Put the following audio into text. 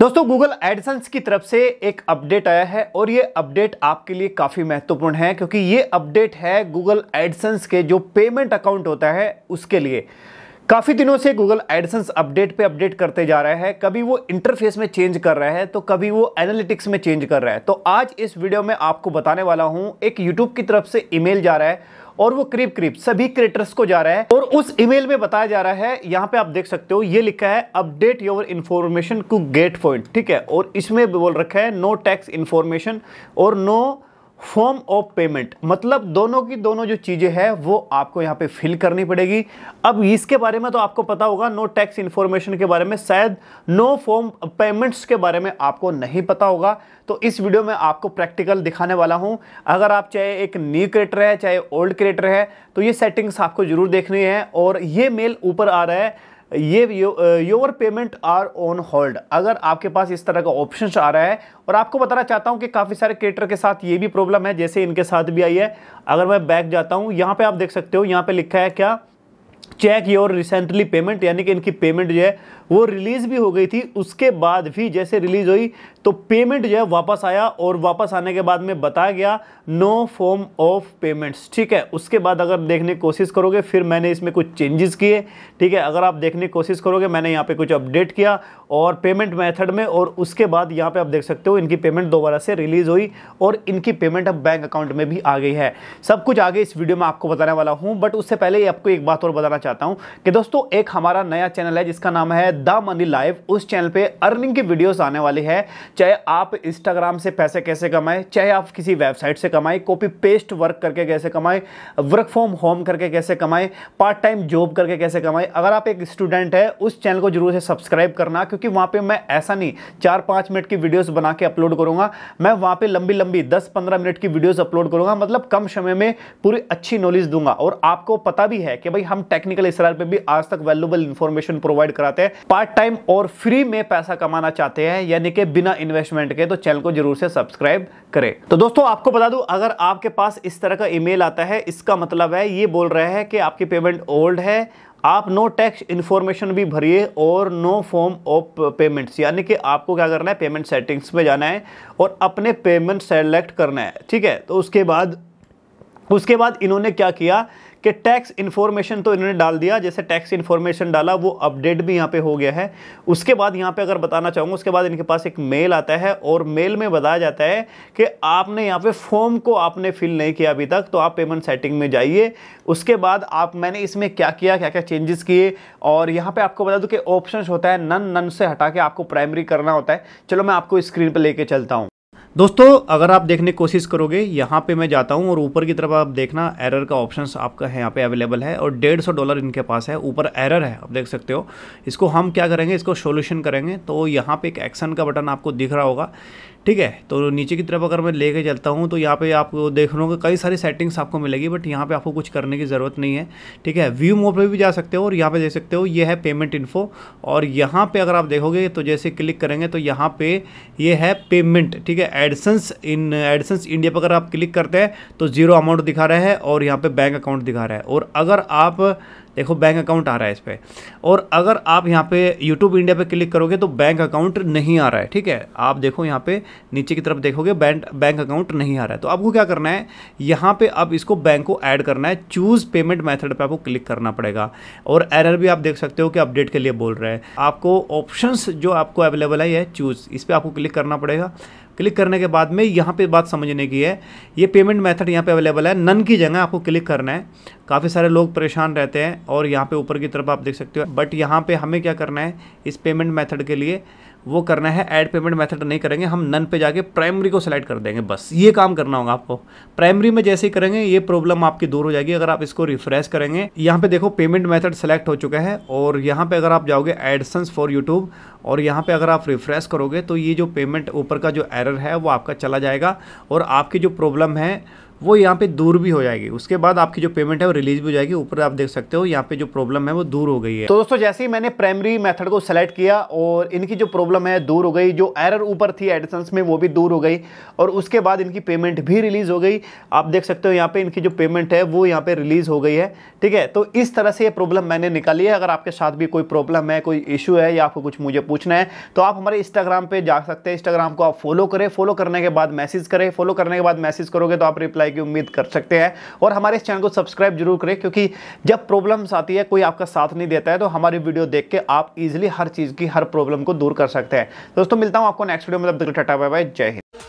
दोस्तों Google AdSense की तरफ से एक अपडेट आया है और ये अपडेट आपके लिए काफ़ी महत्वपूर्ण है क्योंकि ये अपडेट है गूगल एडसेंस के जो पेमेंट अकाउंट होता है उसके लिए काफ़ी दिनों से गूगल एडसेंस अपडेट पे अपडेट करते जा रहा है कभी वो इंटरफेस में चेंज कर रहा है तो कभी वो एनालिटिक्स में चेंज कर रहा है तो आज इस वीडियो में आपको बताने वाला हूँ एक यूट्यूब की तरफ से ईमेल जा रहा है और वो करीब करीब सभी क्रिएटर्स को जा रहा है और उस ईमेल में बताया जा रहा है यहाँ पे आप देख सकते हो ये लिखा है update your information to get point ठीक है और इसमें बोल रखा है नो टैक्स इन्फॉर्मेशन और no no form of payment मतलब दोनों की दोनों जो चीज़ें हैं वो आपको यहाँ पे फिल करनी पड़ेगी अब इसके बारे में तो आपको पता होगा नो टैक्स इन्फॉर्मेशन के बारे में शायद नो फॉर्म पेमेंट्स के बारे में आपको नहीं पता होगा तो इस वीडियो में आपको प्रैक्टिकल दिखाने वाला हूँ अगर आप चाहे एक न्यू क्रिएटर है चाहे ओल्ड क्रिएटर है तो ये सेटिंग्स आपको ज़रूर देखनी है और ये मेल ऊपर आ रहा है ये your payment are on hold अगर आपके पास इस तरह का ऑप्शन आ रहा है और आपको बताना चाहता हूँ कि काफ़ी सारे क्रिएटर के साथ ये भी प्रॉब्लम है जैसे इनके साथ भी आई है अगर मैं बैक जाता हूँ यहाँ पे आप देख सकते हो यहाँ पे लिखा है क्या चेक योर रिसेंटली पेमेंट यानी कि इनकी पेमेंट जो है वो रिलीज़ भी हो गई थी उसके बाद भी जैसे रिलीज़ हुई तो पेमेंट जो है वापस आया और वापस आने के बाद में बताया गया नो फॉर्म ऑफ पेमेंट्स ठीक है उसके बाद अगर देखने की कोशिश करोगे फिर मैंने इसमें कुछ चेंजेस किए ठीक है अगर आप देखने की कोशिश करोगे मैंने यहाँ पे कुछ अपडेट किया और पेमेंट मैथड में और उसके बाद यहाँ पर आप देख सकते हो इनकी पेमेंट दोबारा से रिलीज़ हुई और इनकी पेमेंट अब बैंक अकाउंट में भी आ गई है सब कुछ आगे इस वीडियो में आपको बताने वाला हूँ बट उससे पहले आपको एक बात और बता बताना चाहता हूं कि दोस्तों एक हमारा नया चैनल है जिसका नाम है द मनी लाइव उस चैनल पे अर्निंग की वीडियोस आने वाली है चाहे आप इंस्टाग्राम से पैसे कैसे कमाएं चाहे आप किसी वेबसाइट से कमाएं कॉपी पेस्ट वर्क करके कैसे कमाएं वर्क फ्रॉम होम करके कैसे कमाएं पार्ट टाइम जॉब करके कैसे कमाएं अगर आप एक स्टूडेंट है उस चैनल को जरूर से सब्सक्राइब करना क्योंकि वहां पर मैं ऐसा नहीं चार पांच मिनट की वीडियोज़ बना के अपलोड करूंगा मैं वहां पर लंबी लंबी दस पंद्रह मिनट की वीडियोज़ अपलोड करूंगा मतलब कम समय में पूरी अच्छी नॉलेज दूंगा और आपको पता भी है कि भाई हम टेक टेक्निकल इसराइल पे भी आज तक वैल्यूबल इन्फॉर्मेशन प्रोवाइड कराते हैं पार्ट टाइम और फ्री में पैसा कमाना चाहते हैं यानी कि बिना इन्वेस्टमेंट के तो चैनल को जरूर से सब्सक्राइब करें तो दोस्तों आपको बता दूं अगर आपके पास इस तरह का ईमेल आता है इसका मतलब है ये बोल रहा है कि आपकी पेमेंट ओल्ड है आप नो टैक्स इन्फॉर्मेशन भी भरिए और नो फॉर्म ऑफ पेमेंट्स यानी कि आपको क्या करना है पेमेंट सेटिंग्स में जाना है और अपने पेमेंट सेलेक्ट करना है ठीक है तो उसके बाद उसके बाद इन्होंने क्या किया कि टैक्स इन्फॉर्मेशन तो इन्होंने डाल दिया जैसे टैक्स इन्फॉर्मेशन डाला वो अपडेट भी यहाँ पे हो गया है उसके बाद यहाँ पे अगर बताना चाहूँगा उसके बाद इनके पास एक मेल आता है और मेल में बताया जाता है कि आपने यहाँ पे फॉर्म को आपने फिल नहीं किया अभी तक तो आप पेमेंट सेटिंग में जाइए उसके बाद आप मैंने इसमें क्या किया क्या क्या चेंजेस किए और यहाँ पर आपको बता दूँ कि ऑप्शन होता है नन नन से हटा के आपको प्राइमरी करना होता है चलो मैं आपको स्क्रीन पर लेके चलता हूँ दोस्तों अगर आप देखने की कोशिश करोगे यहाँ पे मैं जाता हूँ और ऊपर की तरफ आप देखना एरर का ऑप्शन आपका है यहाँ पे अवेलेबल है और डेढ़ सौ डॉलर इनके पास है ऊपर एरर है आप देख सकते हो इसको हम क्या करेंगे इसको सोल्यूशन करेंगे तो यहाँ पे एक एक्शन का बटन आपको दिख रहा होगा ठीक है तो नीचे की तरफ अगर मैं लेके चलता हूँ तो यहाँ पे आप देख लो कई सारी सेटिंग्स आपको मिलेगी बट यहाँ पे आपको कुछ करने की ज़रूरत नहीं है ठीक है व्यू मोड पे भी जा सकते हो और यहाँ पे देख सकते हो ये है पेमेंट इन्फो और यहाँ पे अगर आप देखोगे तो जैसे क्लिक करेंगे तो यहाँ पे ये है पेमेंट ठीक है एडसन्स इन एडसन्स इंडिया पर अगर आप क्लिक करते हैं तो ज़ीरो अमाउंट दिखा रहा है और यहाँ पर बैंक अकाउंट दिखा रहा है और अगर आप देखो बैंक अकाउंट आ रहा है इस पर और अगर आप यहाँ पे यूट्यूब इंडिया पे क्लिक करोगे तो बैंक अकाउंट नहीं आ रहा है ठीक है आप देखो यहाँ पे नीचे की तरफ देखोगे बैंक बैंक अकाउंट नहीं आ रहा है तो आपको क्या करना है यहाँ पे आप इसको बैंक को ऐड करना है चूज़ पेमेंट मैथड पर आपको क्लिक करना पड़ेगा और एरर भी आप देख सकते हो कि अपडेट के लिए बोल रहे हैं आपको ऑप्शन जो आपको अवेलेबल है यह चूज़ इस पर आपको क्लिक करना पड़ेगा क्लिक करने के बाद में यहाँ पे बात समझने की है ये पेमेंट मेथड यहाँ पे अवेलेबल है नन की जगह आपको क्लिक करना है काफ़ी सारे लोग परेशान रहते हैं और यहाँ पे ऊपर की तरफ आप देख सकते हो बट यहाँ पे हमें क्या करना है इस पेमेंट मेथड के लिए वो करना है ऐड पेमेंट मेथड नहीं करेंगे हम नन पे जाके प्राइमरी को सिलेक्ट कर देंगे बस ये काम करना होगा आपको प्राइमरी में जैसे ही करेंगे ये प्रॉब्लम आपकी दूर हो जाएगी अगर आप इसको रिफ्रेश करेंगे यहाँ पे देखो पेमेंट मेथड सेलेक्ट हो चुका है और यहाँ पे अगर आप जाओगे एडसन्स फॉर यूट्यूब और यहाँ पे अगर आप रिफ्रेश करोगे तो ये जो पेमेंट ऊपर का जो एरर है वो आपका चला जाएगा और आपकी जो प्रॉब्लम है वो यहाँ पे दूर भी हो जाएगी उसके बाद आपकी जो पेमेंट है वो रिलीज भी हो जाएगी ऊपर आप देख सकते हो यहाँ पे जो प्रॉब्लम है वो दूर हो गई है तो दोस्तों जैसे ही मैंने प्राइमरी मेथड को सेलेक्ट किया और इनकी जो प्रॉब्लम है दूर हो गई जो एरर ऊपर थी एडिसन्स में वो भी दूर हो गई और उसके बाद इनकी पेमेंट भी रिलीज़ हो गई आप देख सकते हो यहाँ पर इनकी जो पेमेंट है वो यहाँ पर रिलीज़ हो गई है ठीक है तो इस तरह से ये प्रॉब्लम मैंने निकाली है अगर आपके साथ भी कोई प्रॉब्लम है कोई इशू है या आपको कुछ मुझे पूछना है तो आप हमारे इंस्टाग्राम पर जा सकते हैं इंस्टाग्राम को आप फॉलो करें फॉलो करने के बाद मैसेज करें फॉलो करने के बाद मैसेज करोगे तो आप रिप्लाई पाने की उम्मीद कर सकते हैं और हमारे इस चैनल को सब्सक्राइब जरूर करें क्योंकि जब प्रॉब्लम्स आती है कोई आपका साथ नहीं देता है तो हमारी वीडियो देख के आप इजिली हर चीज़ की हर प्रॉब्लम को दूर कर सकते हैं दोस्तों मिलता हूँ आपको नेक्स्ट वीडियो में तब टाटा बाय बाय जय हिंद